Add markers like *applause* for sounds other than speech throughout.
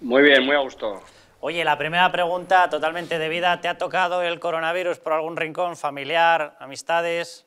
Muy bien, muy a gusto. Oye, la primera pregunta totalmente debida. ¿Te ha tocado el coronavirus por algún rincón familiar, amistades?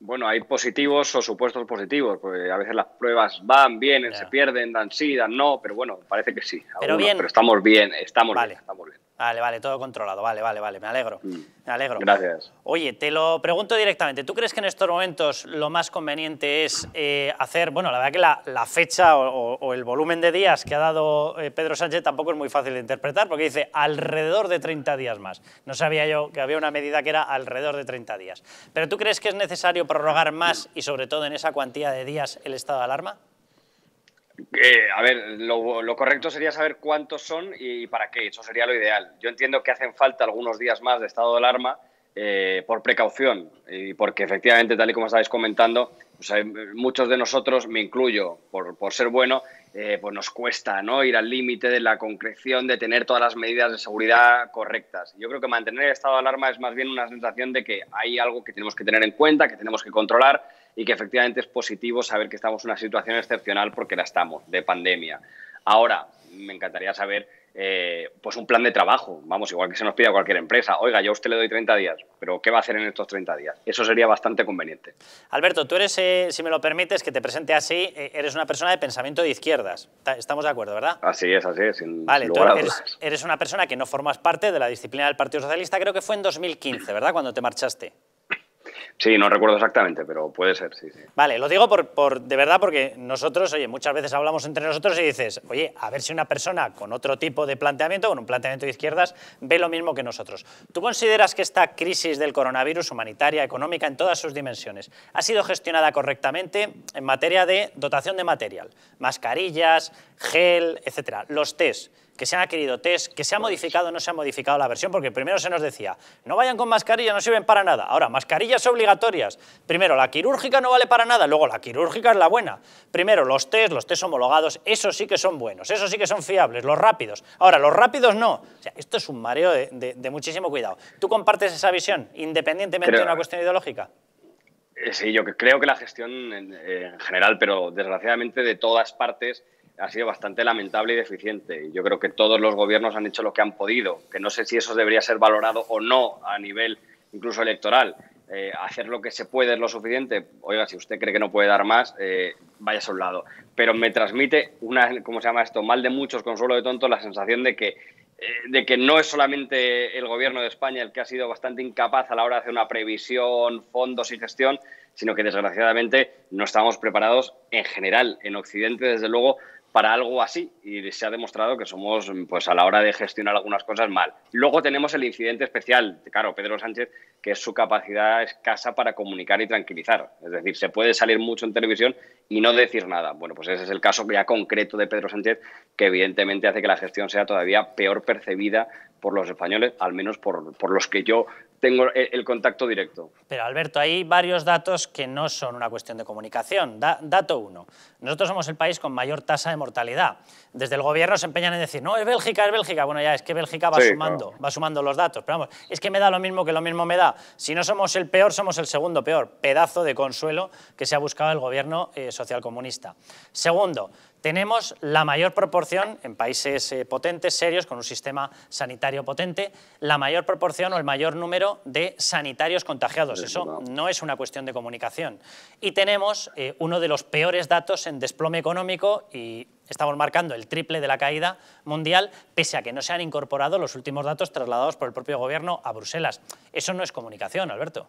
Bueno, hay positivos o supuestos positivos, porque a veces las pruebas van, vienen, se pierden, dan sí, dan no, pero bueno, parece que sí. pero bien. Pero estamos bien, estamos bien, estamos bien. Vale, vale, todo controlado. Vale, vale, vale. Me alegro. Mm. Me alegro. Gracias. Oye, te lo pregunto directamente. ¿Tú crees que en estos momentos lo más conveniente es eh, hacer, bueno, la verdad que la, fecha o, el volumen de días que ha dado eh, Pedro Sánchez tampoco es muy fácil de interpretar porque dice alrededor de 30 días más. No sabía yo que había una medida que era alrededor de 30 días. ¿Pero tú crees que es necesario prorrogar más y sobre todo en esa cuantía de días el estado de alarma? Eh, a ver, lo, correcto sería saber cuántos son y para qué. Eso sería lo ideal. Yo entiendo que hacen falta algunos días más de estado de alarma eh, por precaución y porque efectivamente, tal y como estáis comentando, pues, eh, muchos de nosotros, me incluyo, por, ser bueno, pues nos cuesta ¿no? ir al límite de la concreción, de tener todas las medidas de seguridad correctas. Yo creo que mantener el estado de alarma es más bien una sensación de que hay algo que tenemos que tener en cuenta, que tenemos que controlar y que efectivamente es positivo saber que estamos en una situación excepcional porque la estamos, de pandemia. Ahora, me encantaría saber eh, pues un plan de trabajo, vamos, igual que se nos pide a cualquier empresa, oiga, yo a usted le doy 30 días, pero ¿qué va a hacer en estos 30 días? Eso sería bastante conveniente. Alberto, tú eres, eh, si me lo permites, que te presente así, eh, eres una persona de pensamiento de izquierdas, estamos de acuerdo, ¿verdad? Así es, así es. Sin vale, tú eres, eres una persona que no formas parte de la disciplina del Partido Socialista, creo que fue en 2015, ¿verdad? Cuando te marchaste. Sí, no recuerdo exactamente, pero puede ser, sí. Vale, lo digo por, de verdad porque nosotros, oye, muchas veces hablamos entre nosotros y dices, oye, a ver si una persona con otro tipo de planteamiento, con un planteamiento de izquierdas, ve lo mismo que nosotros. ¿Tú consideras que esta crisis del coronavirus, humanitaria, económica, en todas sus dimensiones, ha sido gestionada correctamente en materia de dotación de material? Mascarillas, gel, etcétera, los test que se han adquirido test, que se ha pues. modificado o no se ha modificado la versión, porque primero se nos decía, no vayan con mascarilla, no sirven para nada. Ahora, mascarillas obligatorias. Primero, la quirúrgica no vale para nada, luego la quirúrgica es la buena. Primero, los test, los test homologados, esos sí que son buenos, esos sí que son fiables, los rápidos. Ahora, los rápidos no. sea, esto es un mareo de, muchísimo cuidado. ¿Tú compartes esa visión, independientemente de una cuestión ideológica? Eh, sí, yo creo que la gestión en, general, pero desgraciadamente de todas partes, ha sido bastante lamentable y deficiente. Yo creo que todos los gobiernos han hecho lo que han podido, que no sé si eso debería ser valorado o no a nivel incluso electoral. Eh, hacer lo que se puede es lo suficiente. Oiga, si usted cree que no puede dar más, eh, vaya a un lado. Pero me transmite una, ¿cómo se llama esto? Mal de muchos, consuelo de tontos, la sensación de que, eh, de que no es solamente el gobierno de España el que ha sido bastante incapaz a la hora de hacer una previsión, fondos y gestión, sino que desgraciadamente no estamos preparados en general, en Occidente, desde luego, para algo así y se ha demostrado que somos, pues a la hora de gestionar algunas cosas, mal. Luego tenemos el incidente especial, claro, Pedro Sánchez, que es su capacidad escasa para comunicar y tranquilizar. Es decir, se puede salir mucho en televisión y no decir nada. Bueno, pues ese es el caso ya concreto de Pedro Sánchez, que evidentemente hace que la gestión sea todavía peor percibida por los españoles, al menos por, por los que yo tengo el, contacto directo. Pero Alberto, hay varios datos que no son una cuestión de comunicación. dato uno, nosotros somos el país con mayor tasa de mortalidad. Desde el gobierno se empeñan en decir, no, es Bélgica, es Bélgica. Bueno, ya es que Bélgica va sumando, va sumando los datos. Pero vamos, es que me da lo mismo que lo mismo me da. Si no somos el peor, somos el segundo peor. Pedazo de consuelo que se ha buscado el gobierno eh, socialcomunista. Segundo, tenemos la mayor proporción, en países eh, potentes, serios, con un sistema sanitario potente, la mayor proporción o el mayor número de sanitarios contagiados. Eso no es una cuestión de comunicación. Y tenemos eh, uno de los peores datos en desplome económico y estamos marcando el triple de la caída mundial, pese a que no se han incorporado los últimos datos trasladados por el propio gobierno a Bruselas. Eso no es comunicación, Alberto.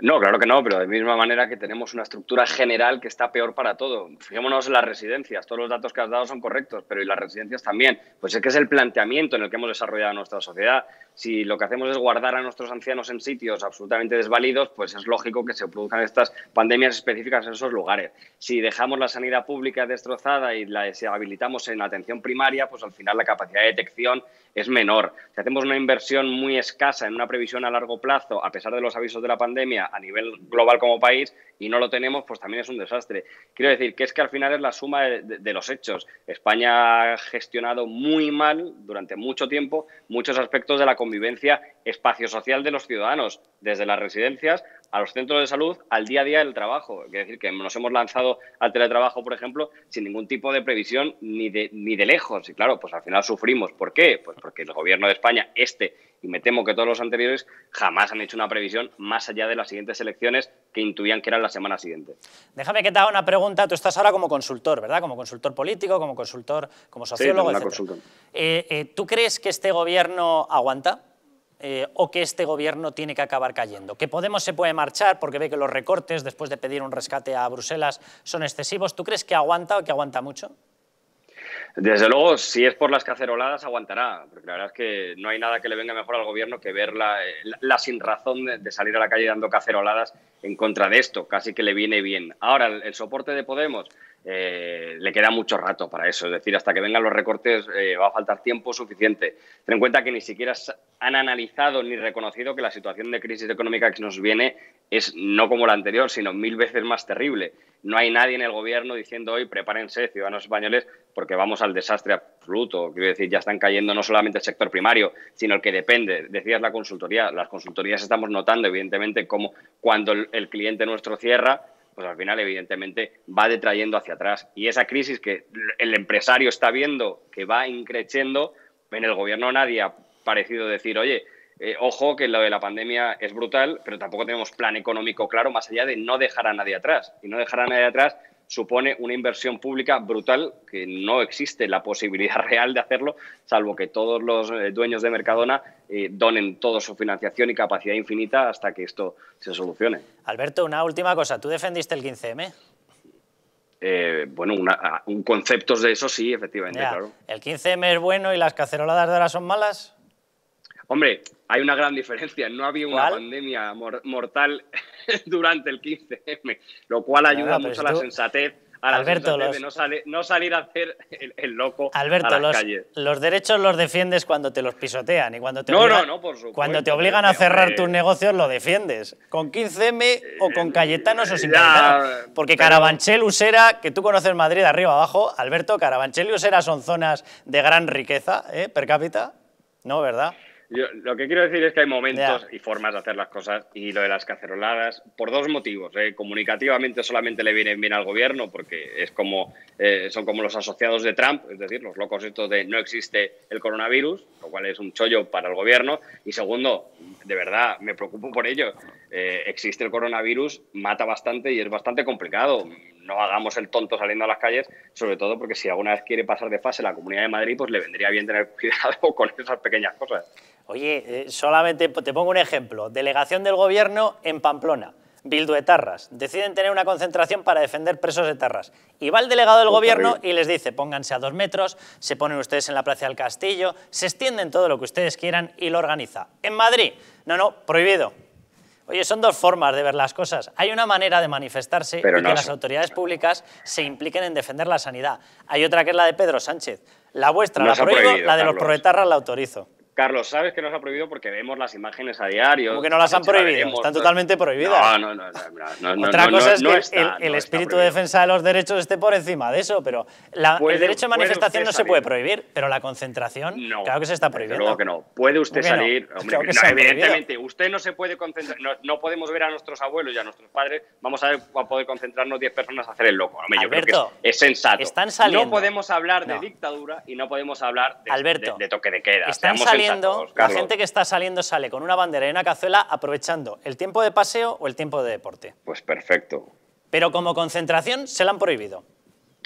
No, claro que no, pero de misma manera que tenemos una estructura general que está peor para todo. Fijémonos en las residencias, todos los datos que has dado son correctos, pero y las residencias también. Pues es que es el planteamiento en el que hemos desarrollado nuestra sociedad si lo que hacemos es guardar a nuestros ancianos en sitios absolutamente desvalidos, pues es lógico que se produzcan estas pandemias específicas en esos lugares. Si dejamos la sanidad pública destrozada y la deshabilitamos en atención primaria, pues al final la capacidad de detección es menor. Si hacemos una inversión muy escasa en una previsión a largo plazo, a pesar de los avisos de la pandemia a nivel global como país, y no lo tenemos, pues también es un desastre. Quiero decir que es que al final es la suma de, los hechos. España ha gestionado muy mal durante mucho tiempo muchos aspectos de la comunidad convivencia, espacio social de los ciudadanos, desde las residencias a los centros de salud al día a día del trabajo. Es decir, que nos hemos lanzado al teletrabajo, por ejemplo, sin ningún tipo de previsión ni de, ni de lejos. Y claro, pues al final sufrimos. ¿Por qué? Pues porque el gobierno de España, este, y me temo que todos los anteriores, jamás han hecho una previsión más allá de las siguientes elecciones que intuían que eran la semana siguiente. Déjame que te haga una pregunta. Tú estás ahora como consultor, ¿verdad? Como consultor político, como consultor, como sociólogo, sí, eh, eh, ¿Tú crees que este gobierno aguanta? Eh, o que este gobierno tiene que acabar cayendo. Que Podemos se puede marchar porque ve que los recortes, después de pedir un rescate a Bruselas, son excesivos. ¿Tú crees que aguanta o que aguanta mucho? Desde luego, si es por las caceroladas, aguantará, porque la verdad es que no hay nada que le venga mejor al gobierno que ver la, eh, sinrazón de, salir a la calle dando caceroladas en contra de esto, casi que le viene bien. Ahora, el soporte de Podemos, eh, le queda mucho rato para eso. Es decir, hasta que vengan los recortes eh, va a faltar tiempo suficiente. Ten en cuenta que ni siquiera han analizado ni reconocido que la situación de crisis económica que nos viene es no como la anterior, sino mil veces más terrible. No hay nadie en el gobierno diciendo hoy prepárense, ciudadanos españoles, porque vamos al desastre absoluto. Quiero decir, ya están cayendo no solamente el sector primario, sino el que depende. Decías la consultoría. Las consultorías estamos notando, evidentemente, cómo cuando el cliente nuestro cierra, pues al final evidentemente va detrayendo hacia atrás. Y esa crisis que el empresario está viendo que va increciendo, en el gobierno nadie ha parecido decir, oye, eh, ojo que lo de la pandemia es brutal, pero tampoco tenemos plan económico claro más allá de no dejar a nadie atrás. Y no dejar a nadie atrás supone una inversión pública brutal que no existe la posibilidad *laughs* real de hacerlo, salvo que todos los eh, dueños de Mercadona eh, donen toda su financiación y capacidad infinita hasta que esto se solucione. Alberto, una última cosa. ¿Tú defendiste el 15M? Eh, bueno, un conceptos de eso sí, efectivamente, claro. ¿El 15M es bueno y las caceroladas de ahora son malas? Hombre, hay una gran diferencia. No había una pandemia mortal *laughs* durante el 15M, lo cual ayuda mucho a la sensatez. A la Alberto, de no, salir a hacer el, loco a las los, calles. los derechos los defiendes cuando te los pisotean y cuando te obligan, cuando te obligan a cerrar tus negocios lo defiendes con 15M o eh, con Cayetanos o sin porque Carabanchel Usera que tú conoces Madrid de arriba abajo Alberto Carabanchel y Usera son zonas de gran riqueza ¿eh? per cápita no verdad lo que quiero decir es que hay momentos y formas de hacer las cosas y lo de las caceroladas, por dos motivos. ¿eh? Comunicativamente solamente le vienen bien al gobierno porque es como, eh, son como los asociados de Trump, es decir, los locos estos de no existe el coronavirus, lo cual es un chollo para el gobierno. Y segundo, de verdad, me preocupo por ello. Eh, existe el coronavirus, mata bastante y es bastante complicado no hagamos el tonto saliendo a las calles, sobre todo porque si alguna vez quiere pasar de fase la Comunidad de Madrid, pues le vendría bien tener *laughs* cuidado con esas pequeñas cosas. Oye, eh, solamente te pongo un ejemplo. Delegación del gobierno en Pamplona. Bildu etarras. Deciden tener una concentración para defender presos de Tarras. Y va el delegado del gobierno y les dice, pónganse a dos metros, se ponen ustedes en la Plaza del Castillo, se extienden todo lo que ustedes quieran y lo organiza. En Madrid, no, no, prohibido. Oye, son dos formas de ver las cosas. Hay una manera de manifestarse y que las autoridades públicas se impliquen en defender la sanidad. Hay otra que es la de Pedro Sánchez. La vuestra la prohíbo, la de los proletarras la autorizo. Carlos, sabes que nos ha prohibido porque vemos las imágenes a diario. Como que no las han prohibido, están totalmente prohibidas. No, no, no. no, Otra cosa es que el, espíritu de defensa de los derechos esté por encima de eso, pero el derecho de manifestación no se puede prohibir, pero la concentración, claro que se está prohibiendo. Claro que no. Puede usted salir, evidentemente, usted no se puede concentrar, no, podemos ver a nuestros abuelos y a nuestros padres, vamos a, ver, poder concentrarnos 10 personas a hacer el loco. Alberto, es, sensato. Están No podemos hablar de dictadura y no podemos hablar de, toque de queda. Estamos la gente que está saliendo sale con una bandera y una cazuela aprovechando el tiempo de paseo o el tiempo de deporte. Pues perfecto. Pero como concentración se la han prohibido.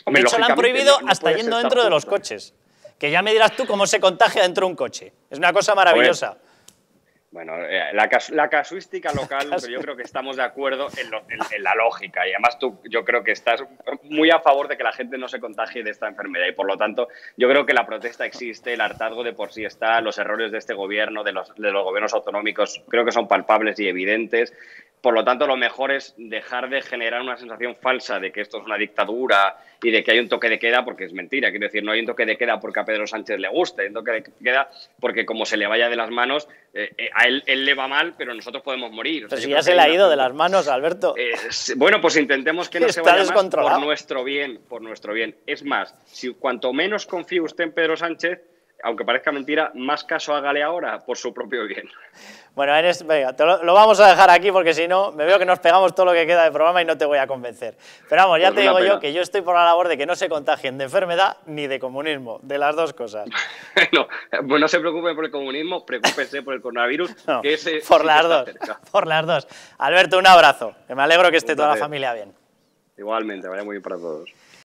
de la han prohibido hasta yendo dentro de los coches. Que ya me dirás tú cómo se contagia dentro de un coche. Es una cosa maravillosa. Bueno, eh, la, casuística local, yo creo que estamos de acuerdo en, la lógica. Y además tú, yo creo que estás muy a favor de que la gente no se contagie de esta enfermedad. Y por lo tanto, yo creo que la protesta existe, el hartazgo de por sí está, los errores de este gobierno, de los, de los gobiernos autonómicos, creo que son palpables y evidentes. Por lo tanto, lo mejor es dejar de generar una sensación falsa de que esto es una dictadura y de que hay un toque de queda, porque es mentira. Quiero decir, no hay un toque de queda porque a Pedro Sánchez le guste. hay un toque de queda porque como se le vaya de las manos, eh, eh, a él, le va mal, pero nosotros podemos morir. Pero si ya se le ha ido de las manos, Alberto. Eh, bueno, pues intentemos que no se vaya más por nuestro bien, por nuestro bien. Es más, si cuanto menos confíe usted en Pedro Sánchez, aunque parezca mentira, más caso hágale ahora por su propio bien. Bueno, venga, lo, vamos a dejar aquí porque si no, me veo que nos pegamos todo lo que queda de programa y no te voy a convencer. Pero vamos, ya te digo yo que yo estoy por la labor de que no se contagien de enfermedad ni de comunismo, de las dos cosas. *laughs* no, pues no se preocupen por el comunismo, preocúpense por el coronavirus, *laughs* por las dos, *laughs* Por las dos. Alberto, un abrazo, que me alegro que esté toda la familia bien. Igualmente, vaya muy bien para todos.